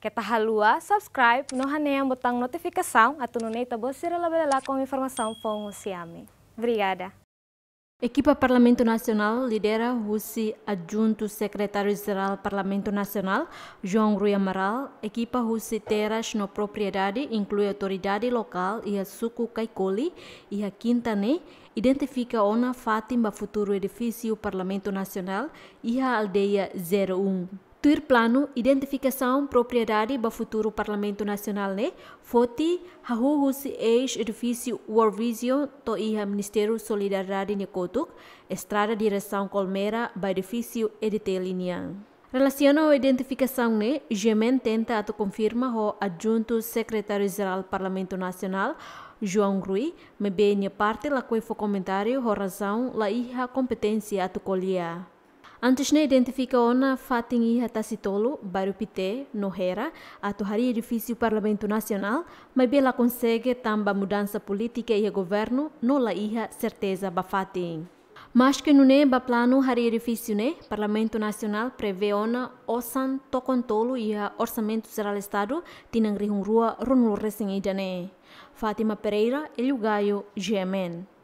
que Kita tá lua subscribe, no haneam botão notificação, atununei tabosira labela com informação o siame. Obrigada. Equipa Parlamento Nacional lidera Rusi Adjunto Secretário-Geral Parlamento Nacional, João Rui Amaral. Equipa Rusi terras no propriedade, inclui autoridade local e a suco Caicoli e a Quintané. identifica ona Fatimba futuro edifício Parlamento Nacional e a aldeia 01. Tuir plano identificação propriedade para futuro Parlamento Nacional né? Foti hahu husi eis edifício World Vision to iha Ministério Solidariedade ne Kotuk, estrada direção Colmeira ba edifício EDT linha. Relacionado a identificação, né, Gemen tenta a confirma o adjunto secretário-geral do Parlamento Nacional, João Rui, me bem parte la que foi comentário, a razão, lá iha competência a colher. Antes identifica ona fatin iha tasitolo, barupite, nohera, atuhari edifício Parlamento Nacional, mas bela consegue tamba mudança política e governo, nola iha certeza bafatin. Mas que nune ba plano hari edifício ne, Parlamento Nacional prevê ona osan tocontolo iha Orçamento Geral Estado, tinang rihung rua ronul recém ne. Fátima Pereira, Elio Gaio, GMN.